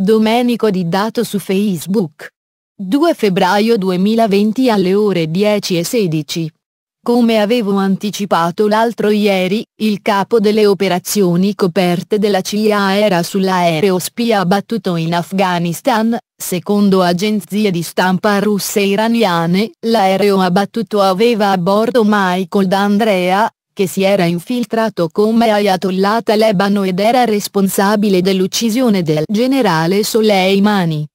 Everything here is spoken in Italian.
Domenico di Dato su Facebook. 2 febbraio 2020 alle ore 10 e 16. Come avevo anticipato l'altro ieri, il capo delle operazioni coperte della CIA era sull'aereo spia abbattuto in Afghanistan, secondo agenzie di stampa russe e iraniane, l'aereo abbattuto aveva a bordo Michael D'Andrea, che si era infiltrato come Ayatollah talebano ed era responsabile dell'uccisione del generale Soleimani.